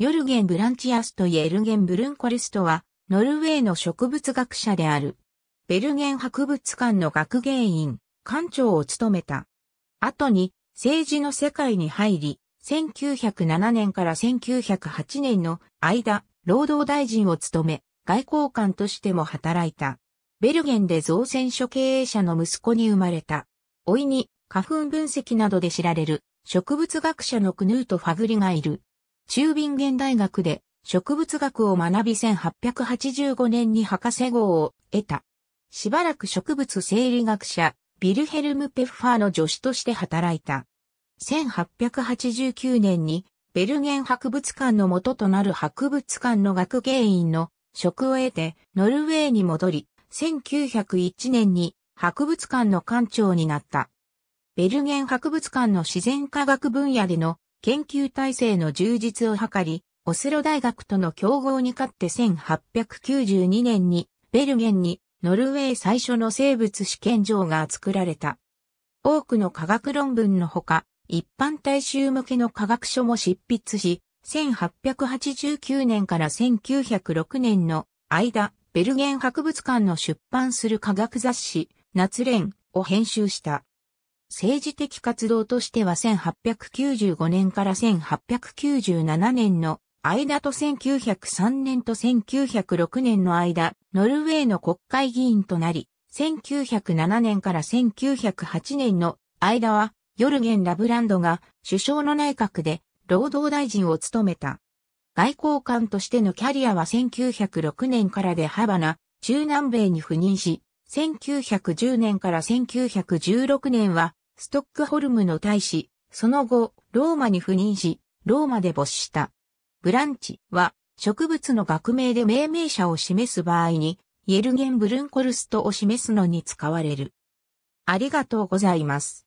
ヨルゲン・ブランチアスト・エルゲン・ブルンコルストは、ノルウェーの植物学者である。ベルゲン博物館の学芸員、館長を務めた。後に、政治の世界に入り、1907年から1908年の間、労働大臣を務め、外交官としても働いた。ベルゲンで造船所経営者の息子に生まれた。老いに、花粉分析などで知られる、植物学者のクヌート・ファグリがいる。中瓶現大学で植物学を学び1885年に博士号を得た。しばらく植物生理学者、ビルヘルム・ペッファーの助手として働いた。1889年にベルゲン博物館の元となる博物館の学芸員の職を得てノルウェーに戻り、1901年に博物館の館長になった。ベルゲン博物館の自然科学分野での研究体制の充実を図り、オスロ大学との競合に勝って1892年にベルゲンにノルウェー最初の生物試験場が作られた。多くの科学論文のほか、一般大衆向けの科学書も執筆し、1889年から1906年の間、ベルゲン博物館の出版する科学雑誌、夏連を編集した。政治的活動としては1895年から1897年の間と1903年と1906年の間、ノルウェーの国会議員となり、1907年から1908年の間は、ヨルゲン・ラブランドが首相の内閣で労働大臣を務めた。外交官としてのキャリアは1906年からでハバナ、中南米に赴任し、1910年から1916年はストックホルムの大使、その後、ローマに赴任し、ローマで没した。ブランチは、植物の学名で命名者を示す場合に、イェルゲンブルンコルストを示すのに使われる。ありがとうございます。